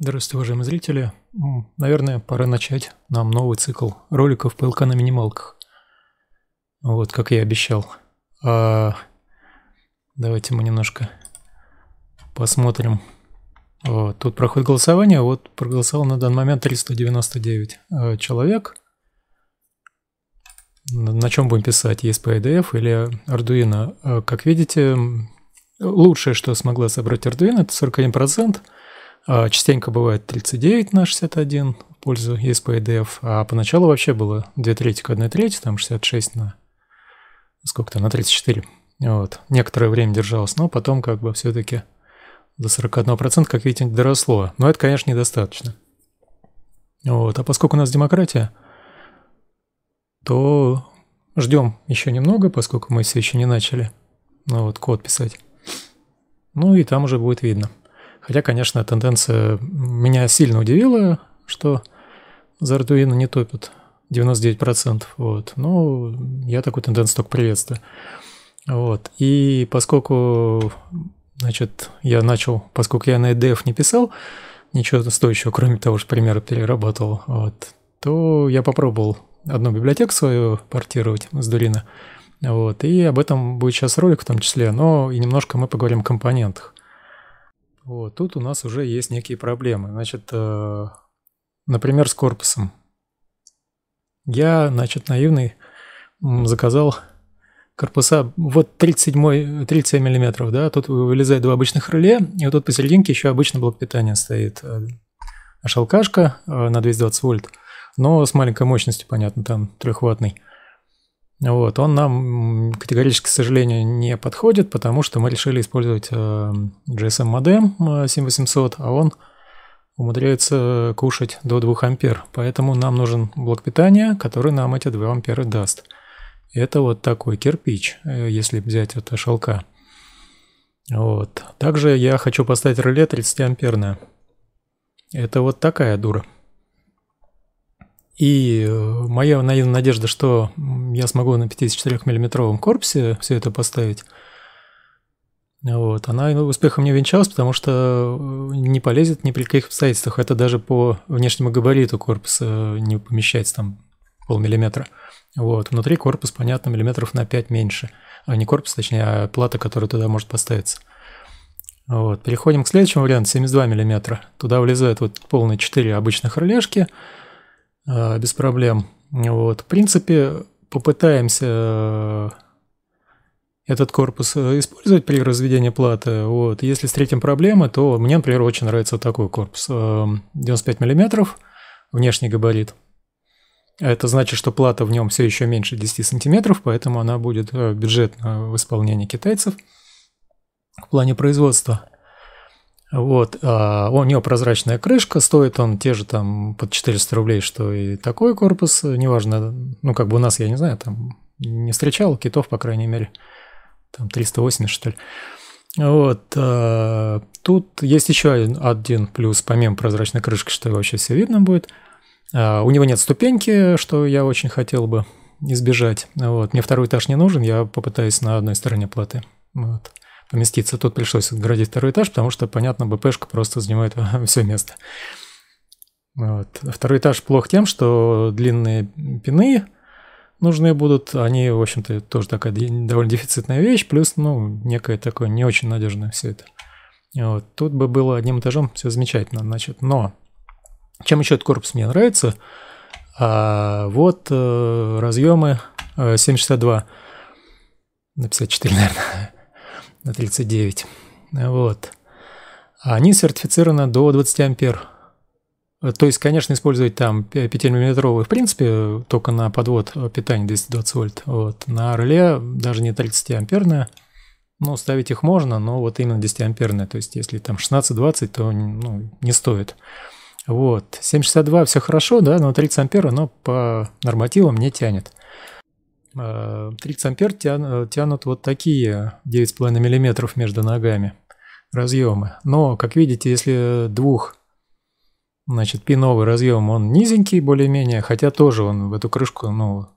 Здравствуйте, уважаемые зрители. Наверное, пора начать нам новый цикл роликов ПЛК на минималках. Вот, как я обещал. А... Давайте мы немножко посмотрим. Вот, тут проходит голосование. Вот проголосовал на данный момент 399 а, человек. На чем будем писать? Есть PDF или Arduino? А, как видите, лучшее, что смогла собрать Arduino, это 41%. А, частенько бывает 39 на 61 в пользу ESP-IDF, а поначалу вообще было 2 трети к 1 трети, там 66 на сколько-то, на 34. Вот. Некоторое время держалось, но потом как бы все-таки до 41%, как видите, доросло. Но это, конечно, недостаточно. Вот. А поскольку у нас демократия, то ждем еще немного, поскольку мы все еще не начали ну, вот, код писать. Ну и там уже будет видно. Хотя, конечно, тенденция меня сильно удивила, что за Arduino не топят 99%. Вот. Но я такую тенденцию только приветствую. Вот. И поскольку значит, я начал, поскольку я на EDF не писал, ничего стоящего, кроме того, что примеры перерабатывал, вот, то я попробовал одну библиотеку свою портировать с Дурина. Вот, и об этом будет сейчас ролик в том числе, но и немножко мы поговорим о компонентах. Вот, тут у нас уже есть некие проблемы. Значит, э, например, с корпусом. Я, значит, наивный, заказал корпуса вот 37, 37 миллиметров, да, тут вылезает два обычных реле, и вот тут посерединке еще обычно блок питания стоит. Э, шалкашка э, на 220 вольт, но с маленькой мощностью, понятно, там трехватный. Вот, он нам категорически, к сожалению, не подходит, потому что мы решили использовать э, GSM модем 7800, э, а он умудряется кушать до 2 ампер. Поэтому нам нужен блок питания, который нам эти 2 ампера даст. Это вот такой кирпич, э, если взять это шелка. Вот. Также я хочу поставить реле 30 амперное. Это вот такая дура. И э, моя наивная надежда, что я смогу на 54-миллиметровом корпусе все это поставить, вот, она ну, успехом не венчалась, потому что э, не полезет ни при каких обстоятельствах. Это даже по внешнему габариту корпуса не помещается там полмиллиметра. Вот, внутри корпус, понятно, миллиметров на 5 меньше. А не корпус, точнее, а плата, которая туда может поставиться. Вот, переходим к следующему варианту, 72 миллиметра. Туда влезают вот полные 4 обычных релешки. Э, без проблем. Вот. В принципе, попытаемся э, этот корпус э, использовать при разведении платы. Вот. Если встретим проблемы, то мне, например, очень нравится такой корпус. 95 мм, внешний габарит. Это значит, что плата в нем все еще меньше 10 сантиметров, поэтому она будет бюджетна в исполнении китайцев в плане производства. Вот, а у него прозрачная крышка, стоит он те же там под 400 рублей, что и такой корпус, неважно, ну как бы у нас, я не знаю, там не встречал китов, по крайней мере, там 380 что ли. Вот, а, тут есть еще один плюс, помимо прозрачной крышки, что вообще все видно будет. А, у него нет ступеньки, что я очень хотел бы избежать. Вот, мне второй этаж не нужен, я попытаюсь на одной стороне платы. Вот поместиться. Тут пришлось отгородить второй этаж, потому что, понятно, БПшка просто занимает все место. Вот. Второй этаж плох тем, что длинные пины нужны будут. Они, в общем-то, тоже такая довольно дефицитная вещь, плюс, ну, некое такое не очень надежное все это. Вот. Тут бы было одним этажом все замечательно, значит. Но чем еще этот корпус мне нравится? А, вот э, разъемы э, 762 на 54, наверное на 39. Вот. А они сертифицированы до 20 ампер. Э, то есть, конечно, использовать там 5-миллиметровый, в принципе, только на подвод питания 220 вольт. Вот. На реле даже не 30-амперное, ну, ставить их можно, но вот именно 10-амперное. То есть, если там 16-20, то ну, не стоит. Вот. 762 все хорошо, да, но 30 ампера, но по нормативам не тянет. 30 э, ампер э, тянут вот такие 9,5 мм между ногами разъемы. Но, как видите, если двух значит, пиновый разъем, он низенький более-менее, хотя тоже он в эту крышку, ну,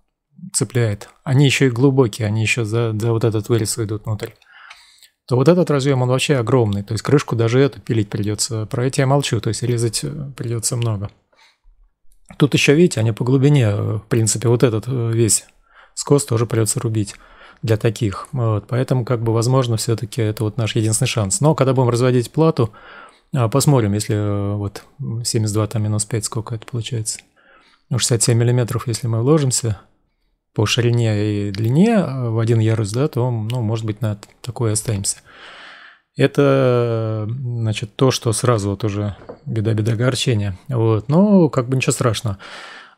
цепляет. Они еще и глубокие, они еще за, за вот этот вырез идут внутрь. То вот этот разъем, он вообще огромный, то есть крышку даже эту пилить придется. Про эти я молчу, то есть резать э, придется много. Тут еще, видите, они по глубине, в принципе, вот этот весь скос тоже придется рубить для таких. Вот, поэтому, как бы, возможно, все-таки это вот наш единственный шанс. Но когда будем разводить плату, а, посмотрим, если э, вот 72 там минус 5, сколько это получается. Ну, 67 миллиметров, если мы вложимся по ширине и длине а, в один ярус, да, то, ну, может быть, на такое останемся. Это, значит, то, что сразу вот уже беда-беда огорчения. Вот, но как бы ничего страшного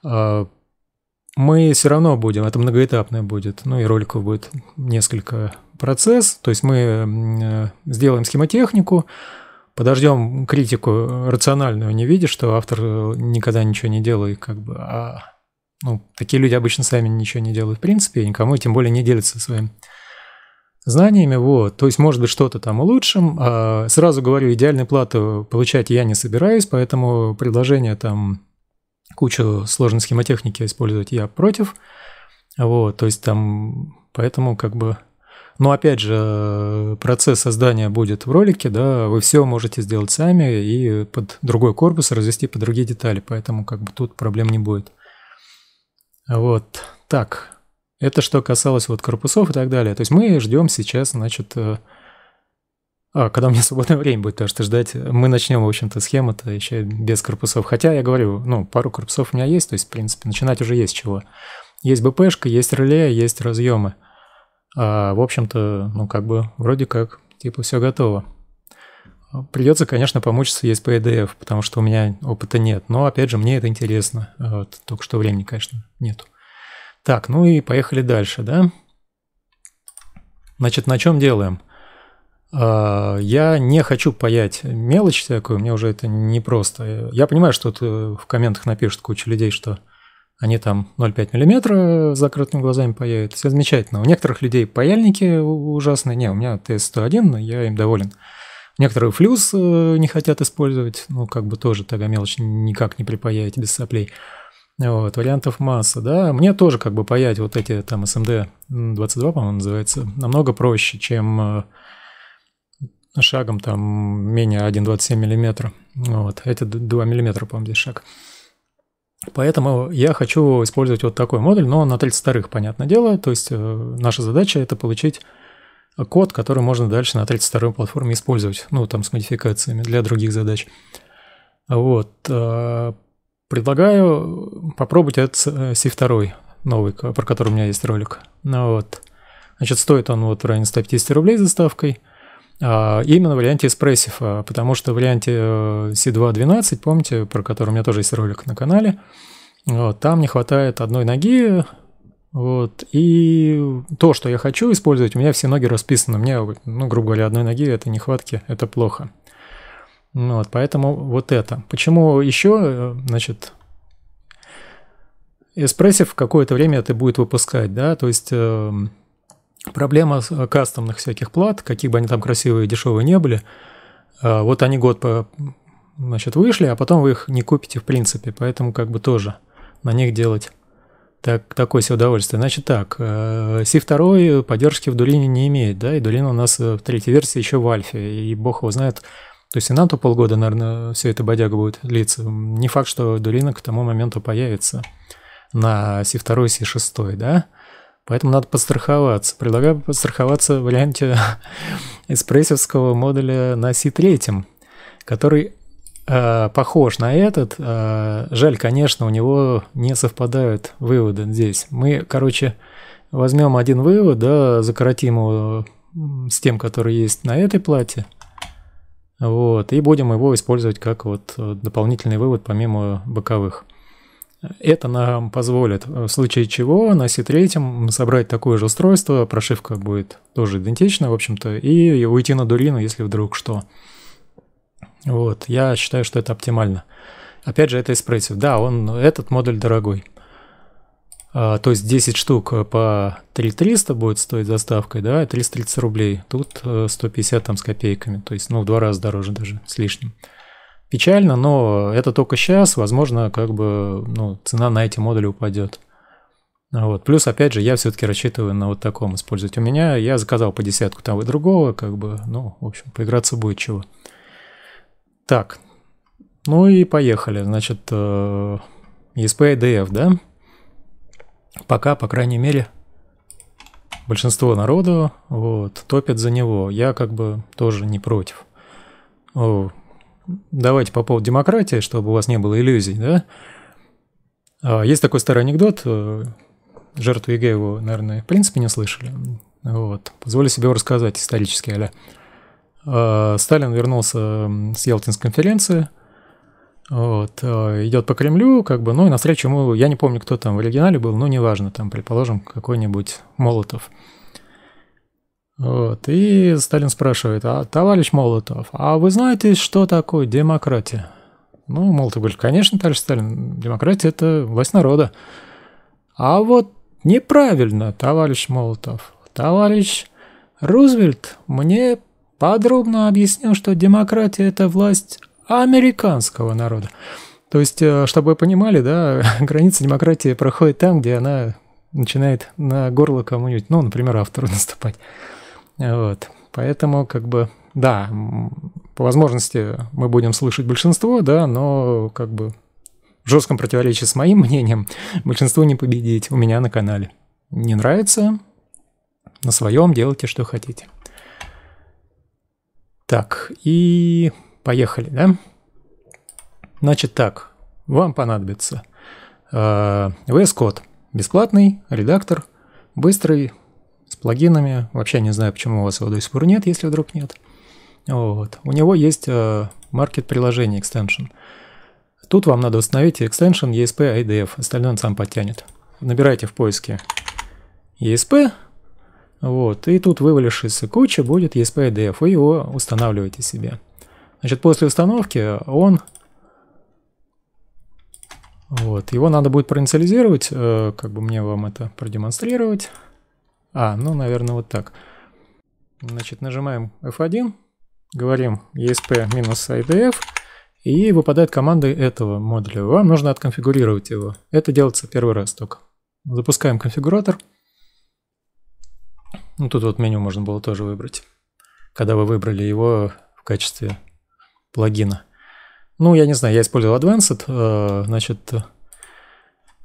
а, мы все равно будем, это многоэтапное будет, ну и роликов будет несколько процесс, то есть мы э, сделаем схемотехнику, подождем критику рациональную, не видя, что автор э, никогда ничего не делает, как бы, а ну, такие люди обычно сами ничего не делают в принципе, и никому, тем более не делятся своим знаниями, вот, то есть, может быть, что-то там улучшим. А сразу говорю, идеальной плату получать я не собираюсь, поэтому предложение там кучу сложной схемотехники использовать я против. Вот, то есть там, поэтому как бы... Но опять же, процесс создания будет в ролике, да, вы все можете сделать сами и под другой корпус развести под другие детали, поэтому как бы тут проблем не будет. Вот, так, это что касалось вот корпусов и так далее. То есть мы ждем сейчас, значит, э, а, когда у меня свободное время будет, потому что ждать, мы начнем, в общем-то, схему-то еще без корпусов. Хотя я говорю, ну, пару корпусов у меня есть, то есть, в принципе, начинать уже есть чего. Есть БПшка, есть реле, есть разъемы. А, в общем-то, ну, как бы, вроде как, типа, все готово. Придется, конечно, помучиться есть по потому что у меня опыта нет. Но, опять же, мне это интересно. А вот, только что времени, конечно, нету. Так, ну и поехали дальше, да? Значит, на чем делаем? А, я не хочу паять мелочь всякую, мне уже это непросто. Я понимаю, что э, в комментах напишут куча людей, что они там 0,5 мм с закрытыми глазами паяют. Все замечательно. У некоторых людей паяльники ужасные. Не, у меня Т-101, я им доволен. Некоторые флюс э, не хотят использовать. Ну, как бы тоже тогда мелочь никак не припаять без соплей. Вот, вариантов масса, да. Мне тоже как бы паять вот эти там SMD 22, эм по-моему, называется, намного проще, чем э, шагом, там менее 1,27 мм. Вот, это 2 мм, по-моему, здесь шаг. Поэтому я хочу использовать вот такой модуль, но на 32-х, понятное дело. То есть э, наша задача это получить код, который можно дальше на 32-й платформе использовать, ну, там с модификациями для других задач. Вот. Э, предлагаю попробовать этот э, C2 новый, про который у меня есть ролик. Ну, вот. Значит, стоит он вот в районе 150 рублей с ставкой а, именно в варианте эспрессива, потому что в варианте э, C2.12, помните, про который у меня тоже есть ролик на канале, вот, там не хватает одной ноги, вот, и то, что я хочу использовать, у меня все ноги расписаны, у меня, ну, грубо говоря, одной ноги это нехватки, это плохо. Ну вот, поэтому вот это. Почему еще, э, значит, эспрессив какое-то время это будет выпускать, да, то есть эм, Проблема э, кастомных всяких плат, какие бы они там красивые и дешевые не были, э, вот они год по, значит, вышли, а потом вы их не купите в принципе, поэтому как бы тоже на них делать так, такое себе удовольствие. Значит так, э, C2 поддержки в Дулине не имеет, да, и Дулин у нас в третьей версии еще в альфе, и бог его знает, то есть и на то полгода, наверное, все это бодяга будет длиться. Не факт, что Дулина к тому моменту появится на C2 и C6, да? Поэтому надо подстраховаться. Предлагаю подстраховаться в варианте эспрессовского модуля на C3, который э, похож на этот. Э, жаль, конечно, у него не совпадают выводы здесь. Мы, короче, возьмем один вывод, да, закоротим его с тем, который есть на этой плате. Вот, и будем его использовать как вот э, дополнительный вывод помимо боковых. Это нам позволит, э, в случае чего, на C3 собрать такое же устройство, прошивка будет тоже идентична, в общем-то, и уйти на дурину, если вдруг что. Вот, я считаю, что это оптимально. Опять же, это эспрессив. Да, он, этот модуль дорогой. А, то есть 10 штук по 3300 будет стоить заставкой, да, 330 рублей. Тут 150 э, там с копейками, то есть, ну, в два раза дороже даже, с лишним. Печально, но это только сейчас, возможно, как бы ну, цена на эти модули упадет. Вот. Плюс, опять же, я все-таки рассчитываю на вот таком использовать. У меня я заказал по десятку того и другого, как бы, ну, в общем, поиграться будет чего. Так, ну и поехали. Значит, ESP э, IDF, да? Пока, по крайней мере, большинство народу вот, топит за него. Я как бы тоже не против. О, давайте по поводу демократии, чтобы у вас не было иллюзий, да? А, есть такой старый анекдот, э, жертву ЕГЭ его, наверное, в принципе не слышали. Вот. Позволю себе его рассказать исторически, аля. А, Сталин вернулся с Ялтинской конференции, вот, а, идет по Кремлю, как бы, ну и навстречу ему, я не помню, кто там в оригинале был, но неважно, там, предположим, какой-нибудь Молотов – вот. И Сталин спрашивает, а товарищ Молотов, а вы знаете, что такое демократия? Ну, Молотов говорит, конечно, товарищ Сталин, демократия – это власть народа. А вот неправильно, товарищ Молотов. Товарищ Рузвельт мне подробно объяснил, что демократия – это власть американского народа. То есть, э, чтобы вы понимали, да, граница демократии проходит там, где она начинает на горло кому-нибудь, ну, например, автору наступать. Вот. Поэтому, как бы, да, по возможности мы будем слышать большинство, да, но как бы в жестком противоречии с моим мнением большинство не победить у меня на канале. Не нравится? На своем делайте, что хотите. Так, и поехали, да? Значит так, вам понадобится э, VS Code, бесплатный, редактор, быстрый, плагинами. Вообще не знаю, почему у вас его до сих пор нет, если вдруг нет. Вот. У него есть market э, приложение extension. Тут вам надо установить extension ESP IDF, остальное он сам подтянет. Набирайте в поиске ESP, вот, и тут вывалишь куча будет ESP IDF, вы его устанавливаете себе. Значит, после установки он вот, его надо будет проинициализировать, э, как бы мне вам это продемонстрировать. А, ну, наверное, вот так. Значит, нажимаем F1, говорим ESP-IDF, и выпадает команда этого модуля. Вам нужно отконфигурировать его. Это делается первый раз только. Запускаем конфигуратор. Ну, тут вот меню можно было тоже выбрать, когда вы выбрали его в качестве плагина. Ну, я не знаю, я использовал Advanced, э, значит,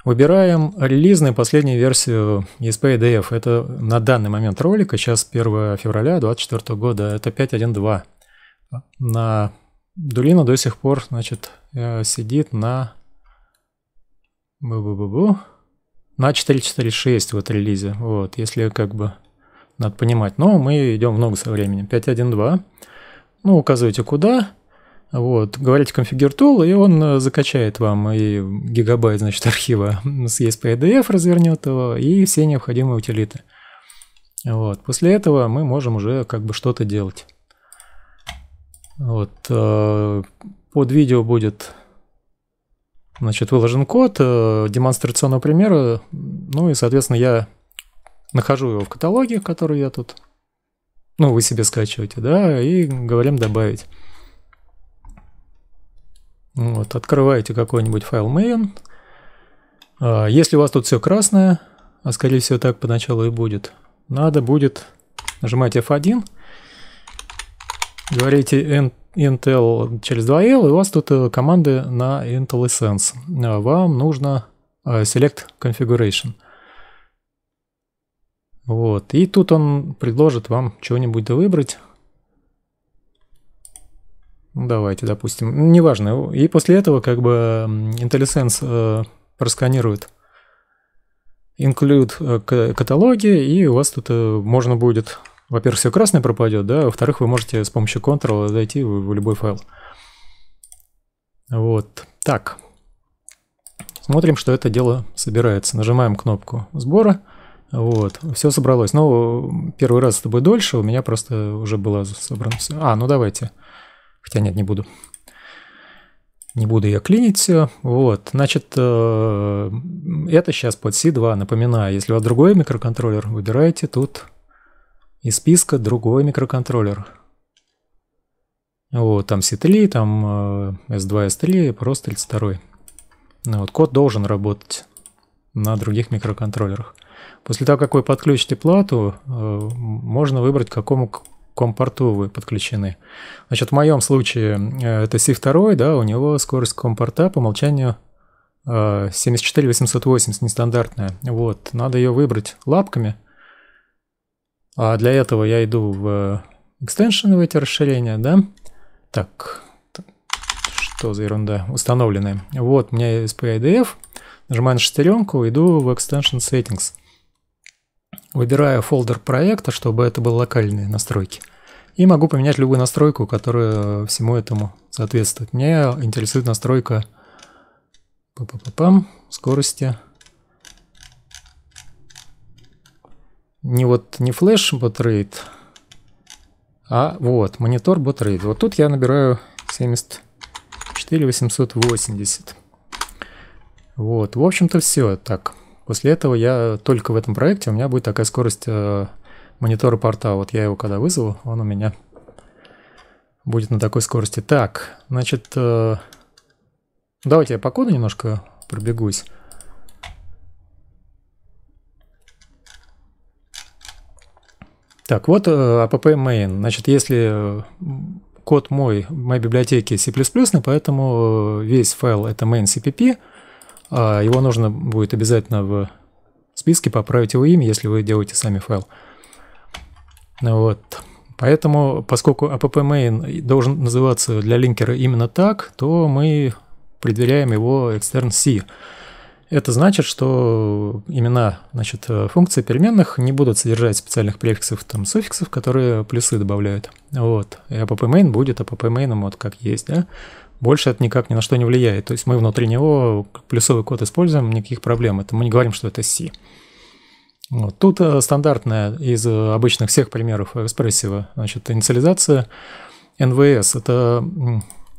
Выбираем релизную последнюю версию ESP EDF. Это на данный момент ролика, сейчас 1 февраля 2024 года, это 5.1.2. На Дулина до сих пор, значит, э, сидит на... Бу -бу -бу -бу. На 4.4.6 вот релизе. Вот, если как бы надо понимать. Но мы идем много со временем. 5.1.2. Ну, указывайте куда. Вот, говорите Configure Tool, и он э, закачает вам и гигабайт, значит, архива с ESP-IDF развернет его, и все необходимые утилиты. Вот, после этого мы можем уже как бы что-то делать. Вот, э, под видео будет, значит, выложен код э, демонстрационного примера, ну и, соответственно, я нахожу его в каталоге, который я тут, ну, вы себе скачиваете, да, и говорим добавить. Вот, открываете какой-нибудь файл main. А, если у вас тут все красное, а скорее всего так поначалу и будет, надо будет нажимать F1, говорите Intel через 2L, и у вас тут э, команды на Intel Essence. А, вам нужно э, Select Configuration. Вот, и тут он предложит вам чего-нибудь выбрать. Ну, давайте, допустим. Ну, неважно. И после этого как бы IntelliSense просканирует э, include э, каталоги, и у вас тут э, можно будет, во-первых, все красное пропадет, да, во-вторых, вы можете с помощью Ctrl зайти в любой файл. Вот. Так. Смотрим, что это дело собирается. Нажимаем кнопку сбора. Вот, все собралось. Но ну, первый раз с тобой дольше, у меня просто уже было собрано все. А, ну давайте. Давайте. Хотя нет, не буду. Не буду я клинить. Вот, значит, э, это сейчас под C2. Напоминаю, если у вас другой микроконтроллер, выбираете тут из списка другой микроконтроллер. Вот, там C3, там S2, э, S3, просто L2. Вот, код должен работать на других микроконтроллерах. После того, как вы подключите плату, э, можно выбрать, к какому каком порту вы подключены. Значит, в моем случае э, это C2, да, у него скорость компорта по умолчанию 74880 э, нестандартная. Вот, надо ее выбрать лапками. А для этого я иду в э, экстеншн, в эти расширения, да. Так, что за ерунда, установленная. Вот, у меня есть PIDF, нажимаю на шестеренку, иду в extension settings – Выбираю фолдер проекта, чтобы это были локальные настройки. И могу поменять любую настройку, которая всему этому соответствует. Мне интересует настройка па скорости. Не вот не флеш ботрейт, а вот монитор ботрейт. Вот тут я набираю 74 880. Вот, в общем-то все так. После этого я только в этом проекте, у меня будет такая скорость э, монитора порта. Вот я его когда вызову, он у меня будет на такой скорости. Так, значит, э, давайте я по коду немножко пробегусь. Так, вот э, app main. Значит, если э, код мой, моей библиотеки C++, поэтому э, весь файл это main.cpp, а его нужно будет обязательно в списке поправить его имя, если вы делаете сами файл. Вот. Поэтому, поскольку app-main должен называться для линкера именно так, то мы предъявляем его extern C. Это значит, что имена значит, функций переменных не будут содержать специальных префиксов, там, суффиксов, которые плюсы добавляют. Вот. И app-main будет app-main, вот как есть, да? больше это никак ни на что не влияет. То есть мы внутри него плюсовый код используем, никаких проблем. Это мы не говорим, что это C. Вот. Тут э, стандартная из э, обычных всех примеров экспрессива значит, инициализация NVS. Это,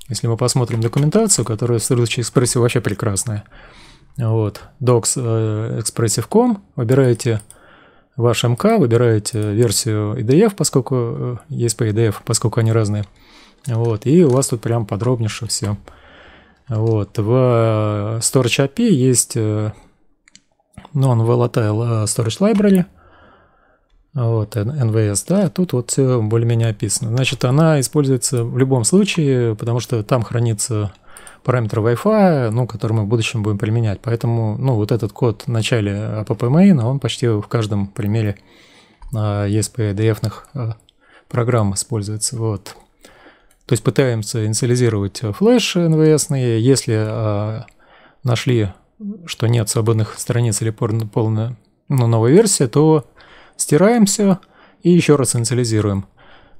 если мы посмотрим документацию, которая в случае экспрессива вообще прекрасная. Вот. Docs э, expressive.com. Выбираете ваш МК, выбираете версию IDF, поскольку есть по IDF, поскольку они разные – вот, и у вас тут прям подробнейше все. Вот, в э, Storage API есть non-volatile э, ну, э, storage library, вот, NVS, да, тут вот все более-менее описано. Значит, она используется в любом случае, потому что там хранится параметр Wi-Fi, ну, который мы в будущем будем применять. Поэтому, ну, вот этот код в начале AppMain, он почти в каждом примере ESP-IDF-ных программ используется. Вот. То есть пытаемся инициализировать э, флеш NVS. Если э, нашли, что нет свободных страниц или полная ну, новая версия, то стираемся и еще раз инициализируем.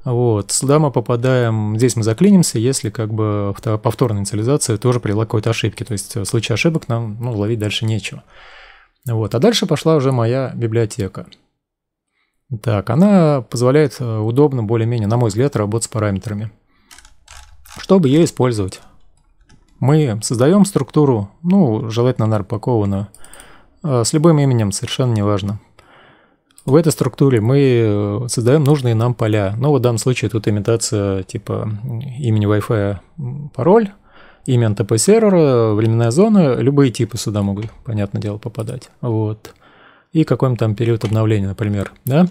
Вот, сюда мы попадаем, здесь мы заклинимся, если как бы повторная инициализация тоже привела к какой-то ошибке, то есть э, в случае ошибок нам ну, ловить дальше нечего. Вот, а дальше пошла уже моя библиотека. Так, она позволяет э, удобно, более-менее, на мой взгляд, работать с параметрами чтобы ее использовать. Мы создаем структуру, ну, желательно нарпакованную, э, с любым именем, совершенно неважно. В этой структуре мы э, создаем нужные нам поля. ну, вот в данном случае тут имитация типа имени Wi-Fi пароль, имя NTP сервера, временная зона, любые типы сюда могут, понятное дело, попадать. Вот. И какой-нибудь там период обновления, например, да?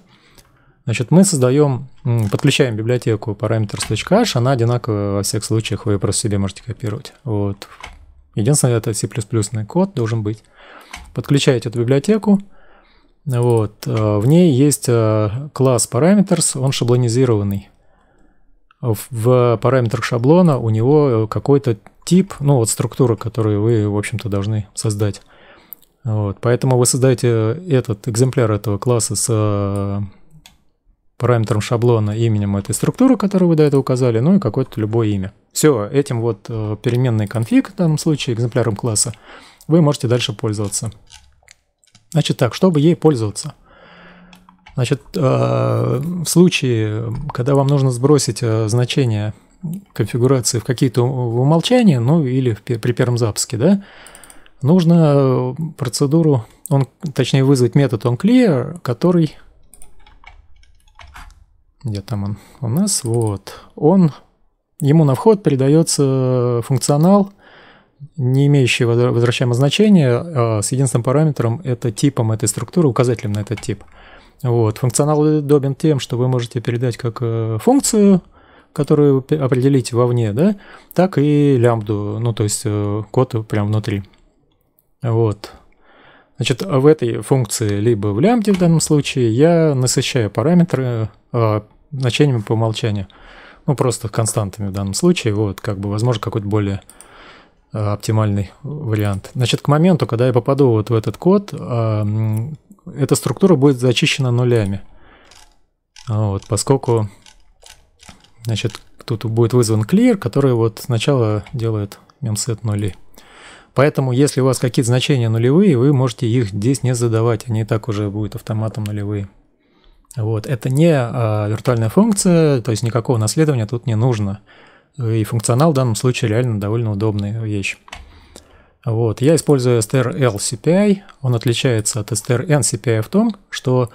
Значит, мы создаем, подключаем библиотеку parameters.h, она одинаковая во всех случаях, вы ее просто себе можете копировать. Вот. Единственное, это C++ код должен быть. Подключаете эту библиотеку, вот, э, в ней есть э, класс parameters, он шаблонизированный. В параметрах шаблона у него э, какой-то тип, ну вот структура, которую вы, в общем-то, должны создать. Вот, поэтому вы создаете этот экземпляр этого класса с параметром шаблона именем этой структуры, которую вы до этого указали, ну и какое-то любое имя. Все, этим вот э, переменный конфиг, в данном случае экземпляром класса, вы можете дальше пользоваться. Значит так, чтобы ей пользоваться. Значит, э, в случае, когда вам нужно сбросить э, значение конфигурации в какие-то умолчания, ну или при первом запуске, да, нужно процедуру, он, точнее вызвать метод onClear, который где там он у нас, вот, он, ему на вход передается функционал, не имеющий возвращаемого значения, а с единственным параметром, это типом этой структуры, указателем на этот тип. Вот. Функционал удобен тем, что вы можете передать как э, функцию, которую определите вовне, да, так и лямбду, ну, то есть э, код прям внутри. Вот. Значит, в этой функции, либо в лямбде в данном случае, я насыщаю параметры, а значениями по умолчанию. Ну, просто константами в данном случае. Вот, как бы, возможно, какой-то более э, оптимальный вариант. Значит, к моменту, когда я попаду вот в этот код, э, эта структура будет зачищена нулями. Вот, поскольку, значит, тут будет вызван clear, который вот сначала делает memset нули. Поэтому, если у вас какие-то значения нулевые, вы можете их здесь не задавать, они и так уже будут автоматом нулевые. Вот. Это не а, виртуальная функция, то есть никакого наследования тут не нужно. И функционал в данном случае реально довольно удобная вещь. Вот. Я использую strl Он отличается от strn в том, что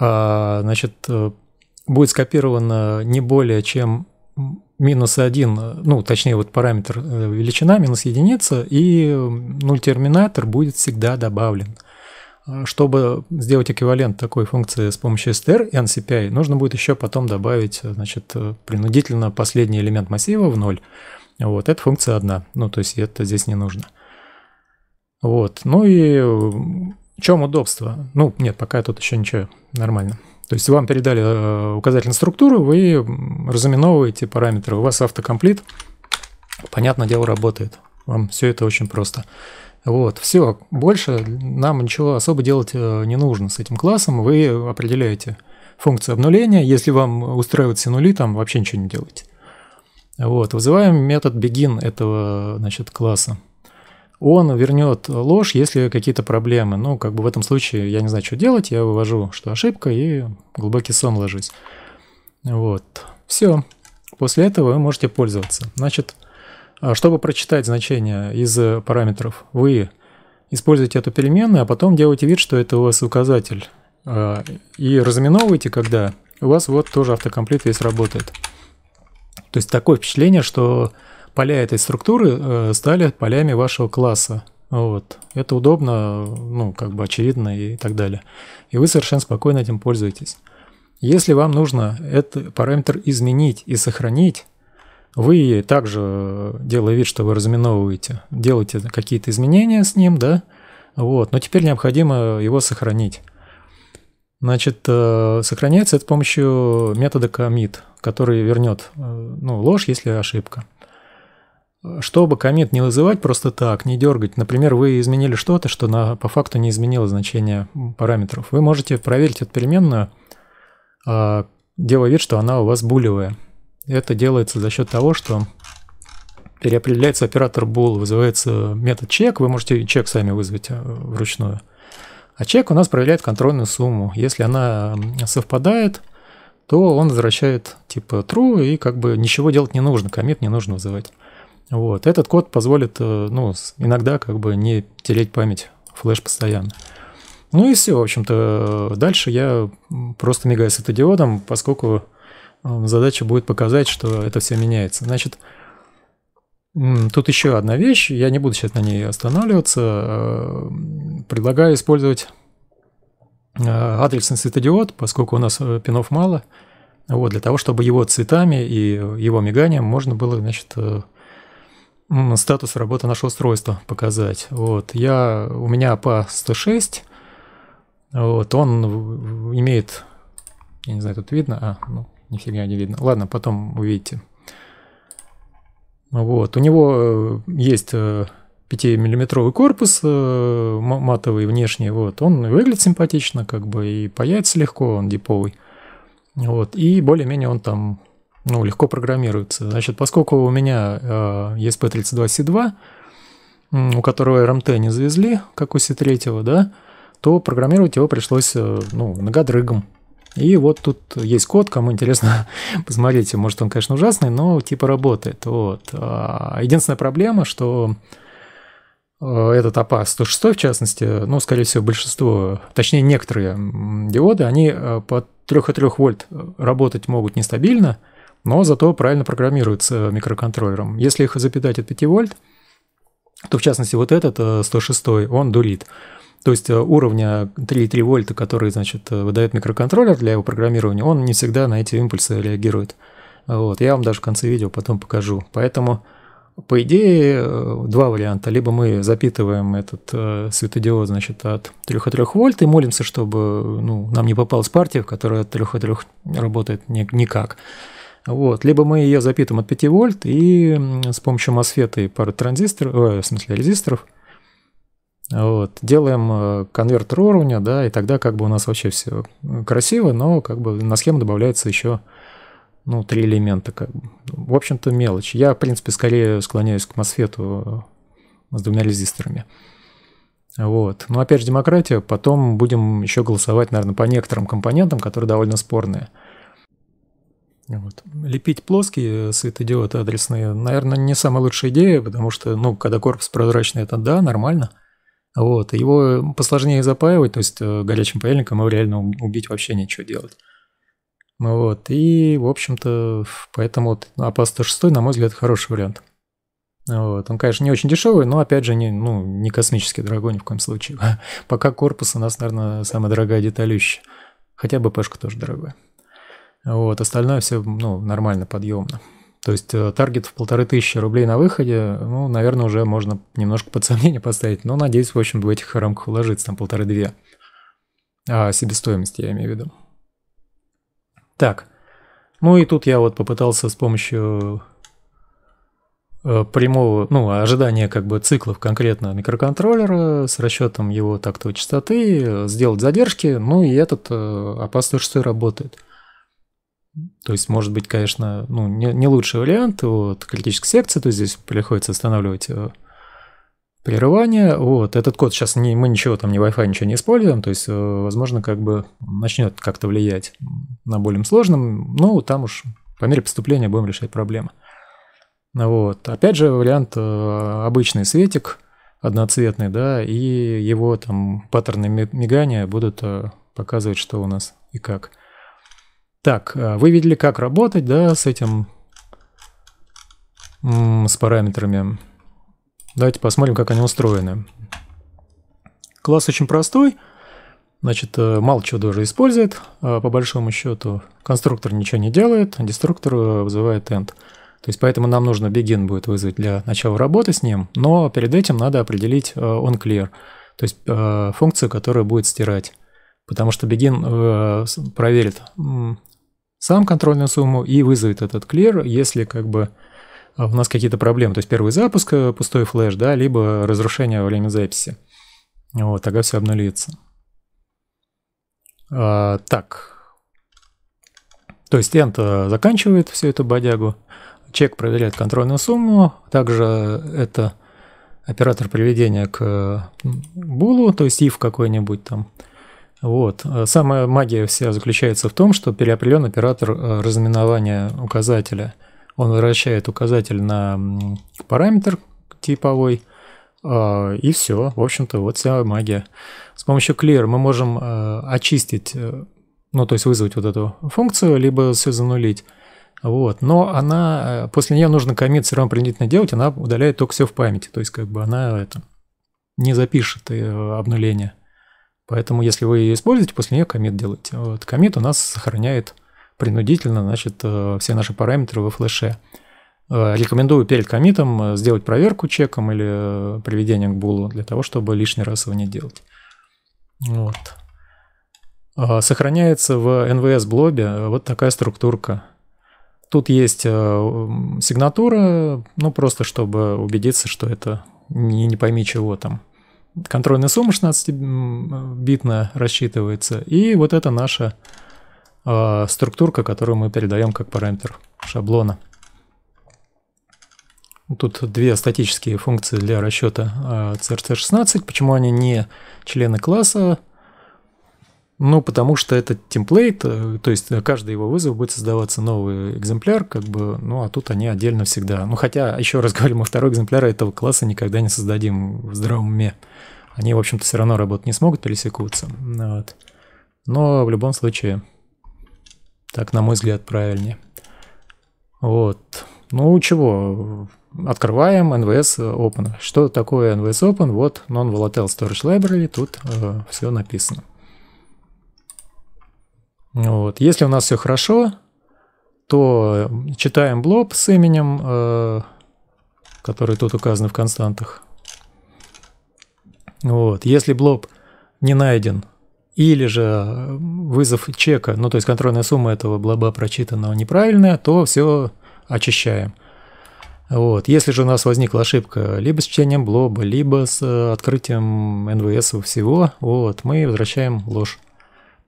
а, значит, э, будет скопировано не более чем минус 1, ну, точнее, вот параметр э, величина минус единица, и нуль терминатор будет всегда добавлен. А, чтобы сделать эквивалент такой функции с помощью str и ANCPI, нужно будет еще потом добавить, э, значит, э, принудительно последний элемент массива в ноль. Вот, эта функция одна, ну, то есть это здесь не нужно. Вот, ну и э, в чем удобство? Ну, нет, пока тут еще ничего, нормально. То есть вам передали э, указательную структуру, вы разыменовываете параметры, у вас автокомплит, понятное дело, работает. Вам все это очень просто. Вот, все, больше нам ничего особо делать э, не нужно с этим классом. Вы определяете функцию обнуления. Если вам устраивают все нули, там вообще ничего не делайте. Вот, вызываем метод begin этого, значит, класса. Он вернет ложь, если какие-то проблемы. Ну, как бы в этом случае я не знаю, что делать, я вывожу, что ошибка, и глубокий сон ложусь. Вот, все. После этого вы можете пользоваться. Значит, а чтобы прочитать значение из параметров, вы используете эту переменную, а потом делаете вид, что это у вас указатель. А, и разминовываете, когда у вас вот тоже автокомплит весь работает. То есть такое впечатление, что поля этой структуры э, стали полями вашего класса. Вот. Это удобно, ну, как бы очевидно и так далее. И вы совершенно спокойно этим пользуетесь. Если вам нужно этот параметр изменить и сохранить, вы также, э, делая вид, что вы разминовываете, делаете какие-то изменения с ним, да, вот, но теперь необходимо его сохранить. Значит, э, сохраняется это с помощью метода commit, который вернет э, ну, ложь, если ошибка. Чтобы commit не вызывать просто так, не дергать, например, вы изменили что-то, что на, по факту не изменило значение параметров, вы можете проверить эту переменную, а, делая вид, что она у вас булевая. Это делается за счет того, что переопределяется оператор bool, вызывается метод чек, вы можете чек сами вызвать э, вручную. А чек у нас проверяет контрольную сумму. Если она совпадает, то он возвращает типа true, и как бы ничего делать не нужно, комит не нужно вызывать. Вот. Этот код позволит э, ну, иногда как бы не тереть память флеш постоянно. Ну и все, в общем-то, дальше я просто мигаю светодиодом, поскольку задача будет показать, что это все меняется. Значит, тут еще одна вещь, я не буду сейчас на ней останавливаться. Э, предлагаю использовать э, адресный светодиод, поскольку у нас э, пинов мало, вот, для того, чтобы его цветами и его миганием можно было, значит, статус работы нашего устройства показать. Вот, я, у меня по 106, вот, он имеет, я не знаю, тут видно, а, ну, Нифига не видно. Ладно, потом увидите. Вот. У него э, есть 5-миллиметровый э, корпус э, матовый внешний. Вот. Он выглядит симпатично, как бы и паяется легко, он диповый. Вот. И более-менее он там ну, легко программируется. Значит, поскольку у меня э, ESP32C2, у которого RMT не завезли, как у C3, да, то программировать его пришлось ну, многодрыгом. И вот тут есть код, кому интересно, посмотрите, может он, конечно, ужасный, но типа работает. Вот. А, единственная проблема, что э, этот APA 106, в частности, ну, скорее всего, большинство, точнее, некоторые диоды, они э, по 3,3 вольт э, работать могут нестабильно, но зато правильно программируются микроконтроллером. Если их запитать от 5 вольт, то, в частности, вот этот 106, он дурит. То есть э, уровня 3,3 вольта, который, значит, э, выдает микроконтроллер для его программирования, он не всегда на эти импульсы реагирует. Вот, я вам даже в конце видео потом покажу. Поэтому, по идее, э, два варианта. Либо мы запитываем этот э, светодиод, значит, от 3,3 вольт и молимся, чтобы ну, нам не попалась партия, в которой от 3,3 работает ни никак. Вот. Либо мы ее запитываем от 5 вольт и с помощью MOSFET и пары транзисторов, э, в смысле резисторов – вот. Делаем э, конвертер уровня, да, и тогда как бы у нас вообще все красиво, но как бы на схему добавляется еще ну, три элемента. Как бы. В общем-то, мелочь. Я, в принципе, скорее склоняюсь к MOSFET э, с двумя резисторами. Вот. ну опять же демократия. Потом будем еще голосовать, наверное, по некоторым компонентам, которые довольно спорные. Вот. Лепить плоские э, светодиоды адресные, наверное, не самая лучшая идея, потому что, ну, когда корпус прозрачный, это да, нормально – вот, его посложнее запаивать, то есть э, горячим паяльником его реально убить вообще нечего делать. Ну вот, и, в общем-то, поэтому вот АПА-106, ну, на мой взгляд, хороший вариант. Вот. Он, конечно, не очень дешевый, но, опять же, не, ну, не космический дорогой ни в коем случае. Пока корпус у нас, наверное, самая дорогая деталища. Хотя бы пешка тоже дорогая. Вот, остальное все, ну, нормально, подъемно. То есть э, таргет в полторы тысячи рублей на выходе, ну, наверное, уже можно немножко под сомнение поставить, но надеюсь, в общем, в этих рамках уложиться, там полторы-две. А, себестоимость, я имею в виду. Так, ну и тут я вот попытался с помощью э, прямого, ну, ожидания как бы циклов конкретно микроконтроллера с расчетом его тактовой частоты, э, сделать задержки, ну и этот опас тоже работает. То есть, может быть, конечно, ну, не, не лучший вариант вот, критическая секция, то есть здесь приходится останавливать э, прерывание. Вот, этот код сейчас не, мы ничего там, не Wi-Fi, ничего не используем, то есть, э, возможно, как бы начнет как-то влиять на более сложном, ну, там уж по мере поступления будем решать проблемы. Вот, опять же, вариант э, обычный светик, одноцветный, да, и его там паттерны мигания будут показывать, что у нас и как. Так, э, вы видели, как работать, да, с этим, с параметрами. Давайте посмотрим, как они устроены. Класс очень простой. Значит, э, мало чего даже использует, э, по большому счету. Конструктор ничего не делает, а деструктор вызывает end. То есть поэтому нам нужно begin будет вызвать для начала работы с ним, но перед этим надо определить onClear, то есть функцию, которая будет стирать. Потому что begin проверит, сам контрольную сумму и вызовет этот clear, если как бы а, у нас какие-то проблемы. То есть первый запуск, э, пустой флеш, да, либо разрушение во время записи. Вот, тогда все обнулится. А, так. То есть end э, заканчивает всю эту бодягу. Чек проверяет контрольную сумму. Также это оператор приведения к э, булу, то есть if какой-нибудь там. Вот. Э, самая магия вся заключается в том, что переопределен оператор э, разминования указателя. Он вращает указатель на параметр типовой, э, и все. В общем-то, вот вся магия. С помощью clear мы можем очистить, ну, то есть вызвать вот эту функцию, либо все занулить. Вот. Но она, после нее нужно коммит все равно принудительно делать, она удаляет только все в памяти. То есть, как бы она это не запишет обнуление. Поэтому, если вы ее используете, после нее комит делаете. Вот, комит у нас сохраняет принудительно значит, э, все наши параметры во флеше. Э, рекомендую перед комитом э, сделать проверку чеком или приведением к булу для того, чтобы лишний раз его не делать. Вот. Сохраняется в NVS блобе вот такая структурка. Тут есть сигнатура, ну просто чтобы убедиться, что это не, не пойми чего там контрольная сумма 16 битно рассчитывается, и вот это наша э, структурка, которую мы передаем как параметр шаблона. Тут две статические функции для расчета э, CRC16. Почему они не члены класса? Ну, потому что этот темплейт, э, то есть э, каждый его вызов будет создаваться новый экземпляр, как бы, ну, а тут они отдельно всегда. Ну, хотя, еще раз говорю, мы второй экземпляр этого класса никогда не создадим в здравом уме. Они, в общем-то, все равно работать не смогут, пересекутся. Вот. Но в любом случае, так, на мой взгляд, правильнее. Вот. Ну, чего, открываем NVS Open. Что такое NVS Open? Вот Non-Volatile Storage Library, тут э, все написано. Вот. Если у нас все хорошо, то читаем блоб с именем, э, который тут указан в константах. Вот. Если блоб не найден, или же э, вызов чека, ну то есть контрольная сумма этого блоба прочитанного неправильная, то все очищаем. Вот. Если же у нас возникла ошибка либо с чтением блоба, либо с э, открытием НВС всего, вот, мы возвращаем ложь.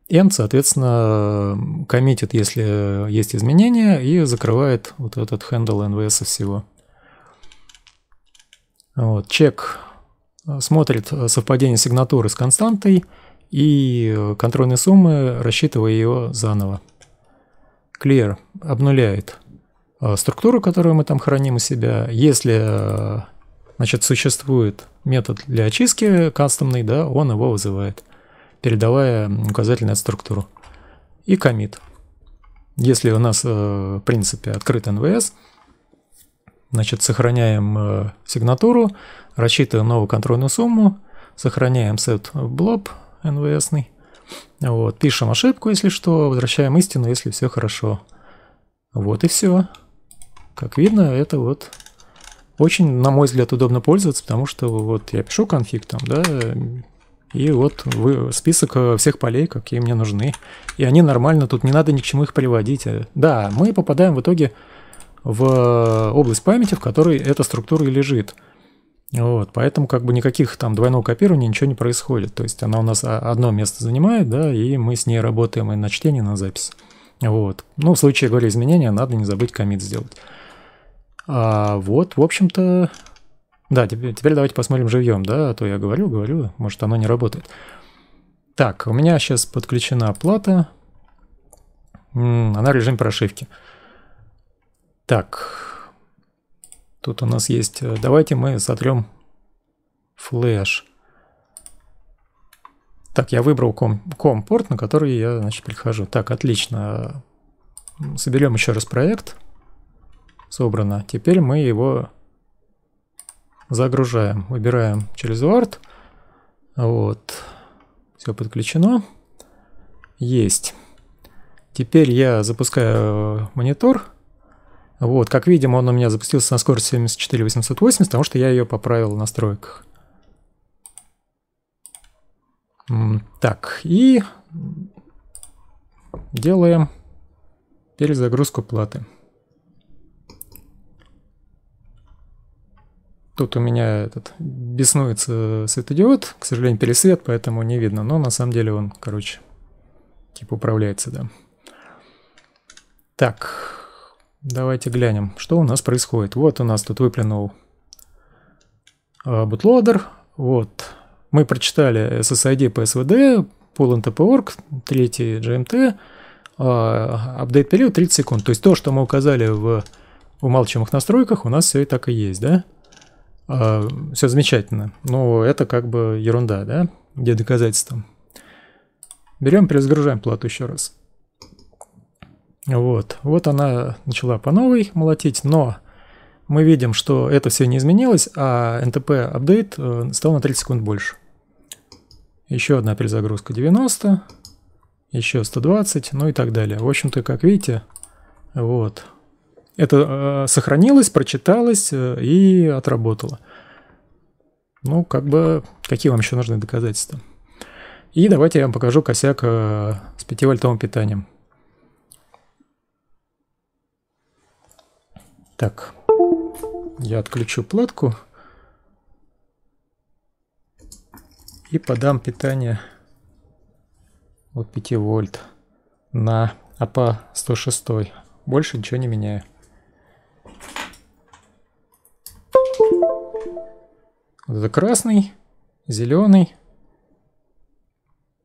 N, соответственно, коммитит, если есть изменения, и закрывает вот этот handle NVS всего. Вот, чек э, смотрит э, совпадение сигнатуры с константой и э, контрольной суммы, рассчитывая ее заново. Clear обнуляет структуру, которую мы там храним у себя. Если значит, существует метод для очистки кастомный, да, он его вызывает передавая указательную структуру. И комит. Если у нас, э, в принципе, открыт NVS, значит, сохраняем э, сигнатуру, рассчитываем новую контрольную сумму, сохраняем set blob NVS. Вот, пишем ошибку, если что, возвращаем истину, если все хорошо. Вот и все. Как видно, это вот очень, на мой взгляд, удобно пользоваться, потому что вот я пишу конфиг там, да, и вот вы, список э, всех полей, какие мне нужны. И они нормально, тут не надо ни к чему их приводить. Э, да, мы попадаем в итоге в э, область памяти, в которой эта структура и лежит. Вот, поэтому как бы никаких там двойного копирования ничего не происходит. То есть она у нас а, одно место занимает, да, и мы с ней работаем и на чтение, и на запись. Вот. Ну, в случае, говоря, изменения, надо не забыть комит сделать. А вот, в общем-то, да, теперь, теперь давайте посмотрим живьем, да, а то я говорю, говорю, может оно не работает. Так, у меня сейчас подключена плата, Она режим прошивки. Так, тут у нас есть... Э, давайте мы сотрем флеш. Так, я выбрал ком, компорт, на который я, значит, прихожу. Так, отлично. Соберем еще раз проект. Собрано. Теперь мы его загружаем, выбираем через WARD. Вот, все подключено. Есть. Теперь я запускаю монитор. Вот, как видим, он у меня запустился на скорости 74880, потому что я ее поправил в настройках. Так, и делаем перезагрузку платы. Тут у меня этот беснуется светодиод, к сожалению, пересвет, поэтому не видно, но на самом деле он, короче, типа управляется, да. Так, давайте глянем, что у нас происходит. Вот у нас тут выплюнул а, бутлодер, вот. Мы прочитали SSID PSVD, pull третий 3 GMT, эм а, апдейт период 30 секунд. То есть то, что мы указали в умалчиваемых настройках, у нас все и так и есть, да? А, все замечательно. Но ну, это как бы ерунда, да? Где доказательства? Берем, перезагружаем плату еще раз. Вот. Вот она начала по новой молотить, но мы видим, что это все не изменилось, а NTP апдейт э, стал на 30 секунд больше. Еще одна перезагрузка 90, еще 120, ну и так далее. В общем-то, как видите, вот, это э, сохранилось, прочиталось э, и отработало. Ну, как бы, какие вам еще нужны доказательства? И давайте я вам покажу косяк э, с 5-вольтовым питанием. Так, я отключу платку и подам питание вот 5 вольт на АПА 106. Больше ничего не меняю. Вот это красный, зеленый,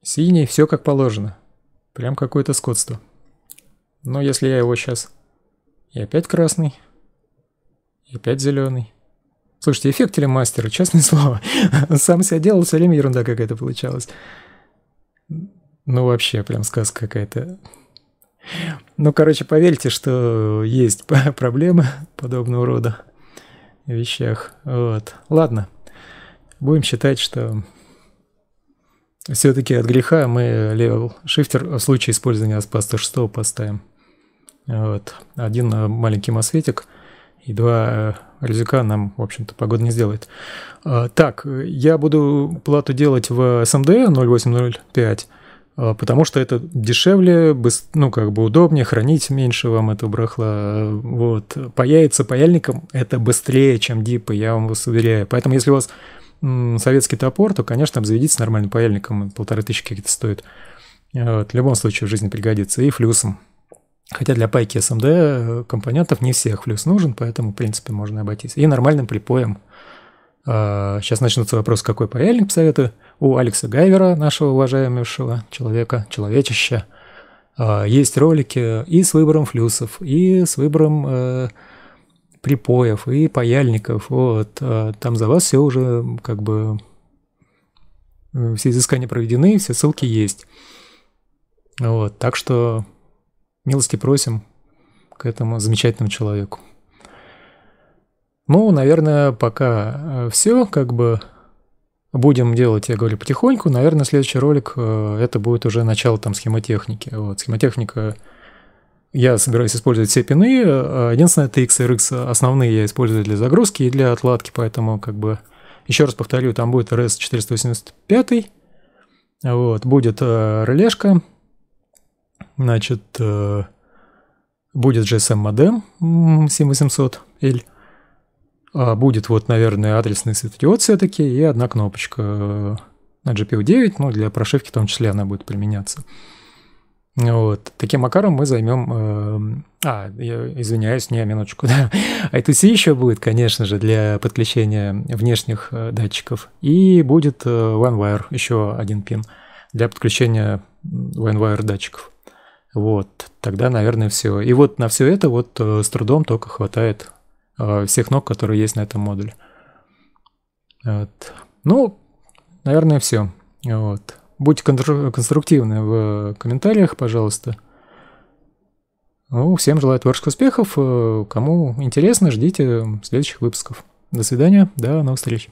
синий, все как положено. Прям какое-то скотство. Но если я его сейчас... И опять красный, и опять зеленый. Слушайте, эффект телемастера, мастера, честное слово. Сам себя делал, все время ерунда какая-то получалась. Ну вообще, прям сказка какая-то. Ну, короче, поверьте, что есть проблемы подобного рода вещах. Вот. Ладно. Будем считать, что все-таки от греха мы левел шифтер в случае использования аспа 106 поставим. Вот. Один маленький масветик и два э, резюка нам, в общем-то, погода не сделает. А, так, я буду плату делать в SMD 0805. А, потому что это дешевле, ну, как бы удобнее, хранить меньше вам это брахла. Вот. Паяется паяльником это быстрее, чем дипы, я вам вас уверяю. Поэтому, если у вас советский топор, то, конечно, обзаведитесь нормальным паяльником, полторы тысячи какие-то стоит. Вот. В любом случае в жизни пригодится. И флюсом. Хотя для пайки СМД э, компонентов не всех флюс нужен, поэтому, в принципе, можно обойтись. И нормальным припоем. Сейчас а, начнутся вопросы, какой паяльник посоветую у Алекса Гайвера, нашего уважаемейшего человека, человечища, а, есть ролики и с выбором флюсов, и с выбором э, припоев, и паяльников. Вот. А, там за вас все уже как бы все изыскания проведены, все ссылки есть. Вот. Так что милости просим к этому замечательному человеку. Ну, наверное, пока э, все. Как бы Будем делать, я говорю, потихоньку. Наверное, следующий ролик э, это будет уже начало там схемотехники. Вот, схемотехника я собираюсь использовать все пины. Э, единственное, это X и RX основные я использую для загрузки и для отладки, поэтому как бы еще раз повторю, там будет RS 485, вот, будет э, релешка, значит, будет GSM модем 7800L, а, будет вот, наверное, адресный светодиод все-таки и одна кнопочка э, на GPU-9, ну, для прошивки в том числе она будет применяться. Вот. Таким макаром мы займем... Э, а, я извиняюсь, не, минуточку, да. i 2 еще будет, конечно же, для подключения внешних э, датчиков. И будет э, OneWire, еще один пин, для подключения OneWire датчиков. Вот, тогда, наверное, все. И вот на все это вот э, с трудом только хватает Э, всех ног, которые есть на этом модуле. Вот. Ну, наверное, все. Вот. Будьте конструктивны в э, комментариях, пожалуйста. Ну, всем желаю творческих успехов. Э, кому интересно, ждите следующих выпусков. До свидания, до новых встреч.